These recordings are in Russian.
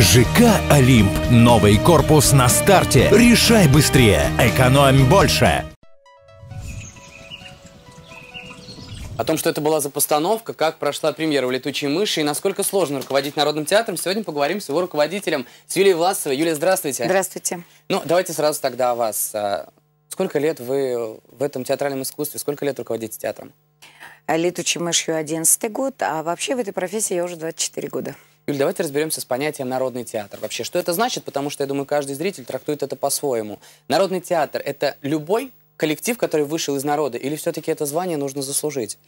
ЖК «Олимп». Новый корпус на старте. Решай быстрее. Экономь больше. О том, что это была за постановка, как прошла премьера у «Летучей мыши» и насколько сложно руководить Народным театром, сегодня поговорим с его руководителем, с Юлией Власовой. Юлия, здравствуйте. Здравствуйте. Ну, давайте сразу тогда о вас. А, сколько лет вы в этом театральном искусстве, сколько лет руководите театром? «Летучей мышью» 11 год, а вообще в этой профессии я уже 24 года. Юль, давайте разберемся с понятием «народный театр». Вообще, что это значит? Потому что, я думаю, каждый зритель трактует это по-своему. Народный театр – это любой коллектив, который вышел из народа? Или все-таки это звание нужно заслужить?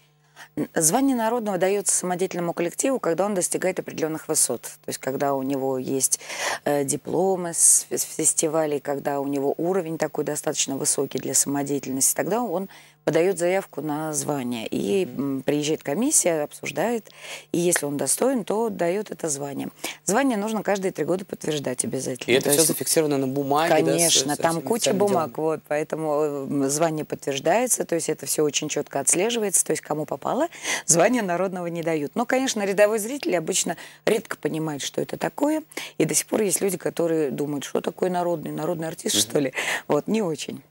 Звание народного дается самодеятельному коллективу, когда он достигает определенных высот. То есть, когда у него есть э, дипломы с, с фестивалей, когда у него уровень такой достаточно высокий для самодеятельности, тогда он подает заявку на звание. И приезжает комиссия, обсуждает, и если он достоин, то дает это звание. Звание нужно каждые три года подтверждать обязательно. И это то все есть... зафиксировано на бумаге? Конечно, да, с, там с куча бумаг, вот, поэтому э, звание подтверждается, то есть это все очень четко отслеживается, то есть кому попало мало, звания народного не дают. Но, конечно, рядовой зритель обычно редко понимает, что это такое. И до сих пор есть люди, которые думают, что такое народный, народный артист, угу. что ли. Вот, не очень.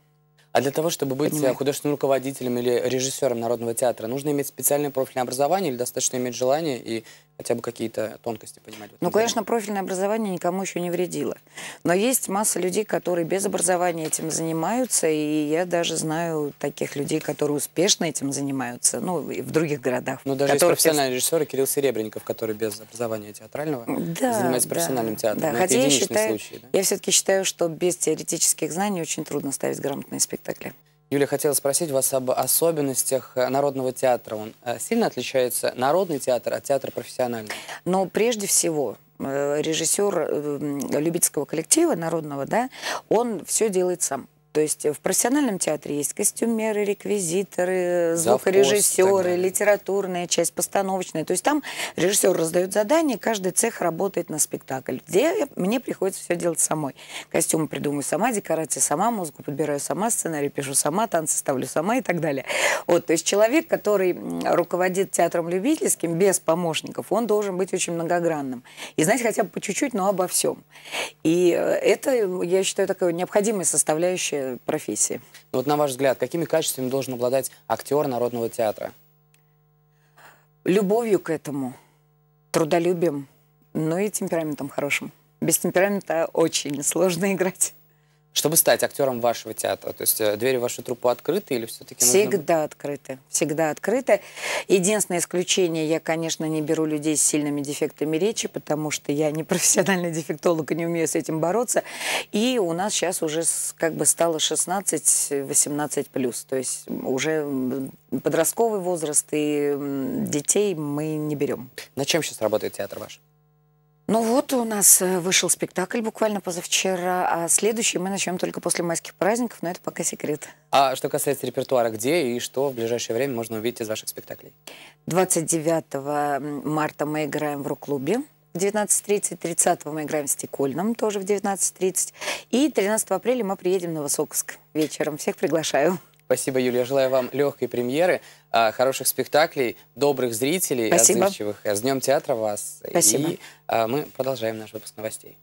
А для того, чтобы быть Понимаю. художественным руководителем или режиссером Народного театра, нужно иметь специальное профильное образование или достаточно иметь желание и хотя бы какие-то тонкости понимать. Ну, конечно, профильное образование никому еще не вредило. Но есть масса людей, которые без образования этим занимаются, и я даже знаю таких людей, которые успешно этим занимаются, ну, и в других городах. Ну, даже есть профессиональные режиссеры, Кирилл Серебренников, который без образования театрального да, занимается профессиональным да, театром. Да, Но ну, хотя это я считаю, случай, да? я все-таки считаю, что без теоретических знаний очень трудно ставить грамотные спектакли. Юля хотела спросить вас об особенностях э, народного театра. Он э, сильно отличается, народный театр, от театра профессионального? Но ну, прежде всего, э, режиссер любительского коллектива народного, да, он все делает сам. То есть в профессиональном театре есть костюмеры, реквизиторы, звукорежиссеры, литературная часть, постановочная. То есть там режиссер раздает задание, каждый цех работает на спектакль, где мне приходится все делать самой. Костюмы придумываю сама, декорации сама, музыку подбираю сама, сценарий пишу сама, танцы ставлю сама и так далее. Вот, то есть человек, который руководит театром любительским без помощников, он должен быть очень многогранным. И знать хотя бы по чуть-чуть, но обо всем. И э, это, я считаю, такая необходимая составляющая профессии. Ну, вот на ваш взгляд, какими качествами должен обладать актер народного театра? Любовью к этому, трудолюбием, ну и темпераментом хорошим. Без темперамента очень сложно играть. Чтобы стать актером вашего театра, то есть э, двери в вашу труппу открыты или все-таки нужно... Всегда открыты, всегда открыты. Единственное исключение, я, конечно, не беру людей с сильными дефектами речи, потому что я не профессиональный дефектолог и не умею с этим бороться. И у нас сейчас уже как бы стало 16-18 плюс, то есть уже подростковый возраст и детей мы не берем. На чем сейчас работает театр ваш? Ну вот у нас э, вышел спектакль буквально позавчера, а следующий мы начнем только после майских праздников, но это пока секрет. А что касается репертуара, где и что в ближайшее время можно увидеть из ваших спектаклей? 29 марта мы играем в рок-клубе. В 19.30, 30 мы играем в Стекольном, тоже в 19.30. И 13 апреля мы приедем на Высоковск вечером. Всех приглашаю. Спасибо, Юлия. Я желаю вам легкой премьеры, а, хороших спектаклей, добрых зрителей, Спасибо. отзывчивых. А с Днем театра вас. Спасибо. И а, мы продолжаем наш выпуск новостей.